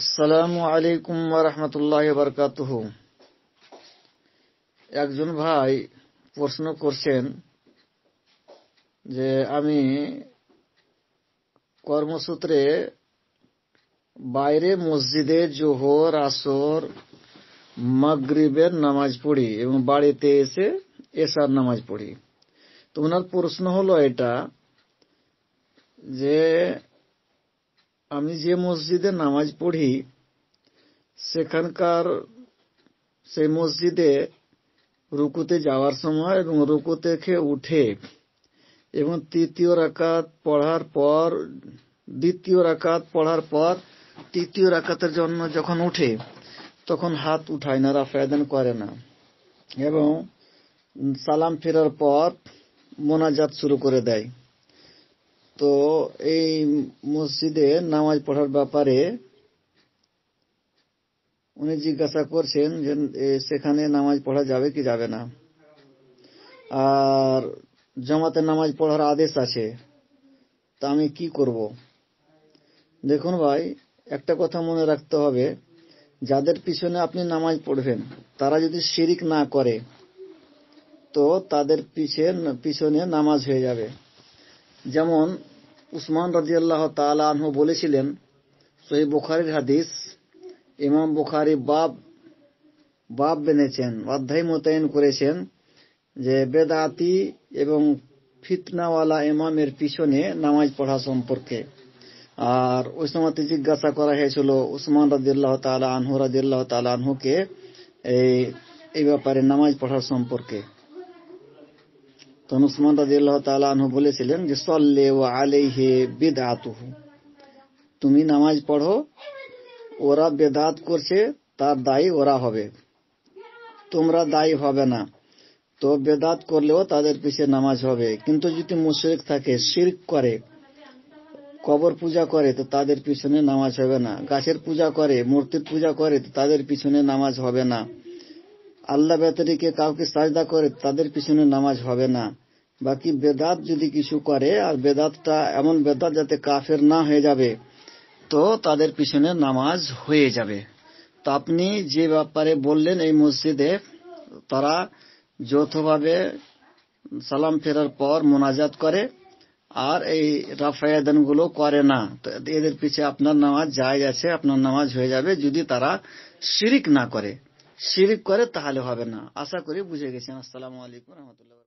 আসসালামু আলাইকুম রহমতুল্লাহ বরকাত একজন ভাই প্রশ্ন করছেন যে আমি কর্মসূত্রে বাইরে মসজিদে জোহর আসর মাগরিবের নামাজ পড়ি এবং বাড়িতে এসে এসার নামাজ পড়ি তো ওনার প্রশ্ন হলো এটা যে আমি যে মসজিদে নামাজ পড়ি সেখানকার সেই মসজিদে রুকুতে যাওয়ার সময় এবং রুকু থেকে উঠে এবং তৃতীয় রাকাত পড়ার পর দ্বিতীয় রাকাত পড়ার পর তৃতীয় রাকাতের জন্য যখন উঠে তখন হাত উঠায় না রাফায়দান করে না এবং সালাম ফেরার পর মোনাজাত শুরু করে দেয় তো এই মসজিদে নামাজ পড়ার ব্যাপারে উনি জিজ্ঞাসা করছেন যে সেখানে নামাজ পড়া যাবে কি যাবে না আর জামাতে নামাজ পড়ার আদেশ আছে তা আমি কি করব দেখুন ভাই একটা কথা মনে রাখতে হবে যাদের পিছনে আপনি নামাজ পড়বেন তারা যদি শিরিক না করে তো তাদের পিছনে নামাজ হয়ে যাবে যেমন উসমান রাজিয়াল্লাহ তালা আনহু বলেছিলেন সহি বুখারির হাদিস ইমাম বুখারি বাব বাব বেনেছেন অধ্যায় মোতায়েন করেছেন যে বেদাতি এবং ফিতনাওয়ালা ইমামের পিছনে নামাজ পড়া সম্পর্কে আর ওই সময় জিজ্ঞাসা করা হয়েছিল উসমান রাজিল্লাহ তালা আনহু রাজিল্লাহ তালা আনহুকে এই ব্যাপারে নামাজ পড়ার সম্পর্কে তখন উসমান রাজি আল্লাহ তালু বলেছিলেন যে সল্লে ও আলেহে বেদাতুহু তুমি নামাজ পড়ো ওরা বেদাত করছে তার দায়ী ওরা হবে তোমরা দায়ী হবে না তো বেদাত করলেও তাদের পিছিয়ে নামাজ হবে কিন্তু যদি মুশরিক থাকে শির্ক করে কবর পূজা করে তো তাদের পিছনে নামাজ হবে না গাছের পূজা করে মূর্তির পূজা করে তো তাদের পিছনে নামাজ হবে না আল্লাহ ব্যাতারিকে কাউকে সাজদা করে তাদের পিছনে নামাজ হবে না বাকি বেদাত যদি কিছু করে আর বেদাতটা এমন বেদাত যাতে কাফের না হয়ে যাবে তো তাদের পিছনে নামাজ হয়ে যাবে তো আপনি যে ব্যাপারে বললেন এই মসজিদে তারা যৌথভাবে সালাম ফেরার পর মোনাজাত করে আর এই রাফায়াদানগুলো করে না এদের পিছে আপনার নামাজ যায় আছে আপনার নামাজ হয়ে যাবে যদি তারা শিরিক না করে শিরিক করে তাহলে হবে না আশা করি বুঝে গেছেন আসসালাম আলাইকুম রহমতুল্লাহ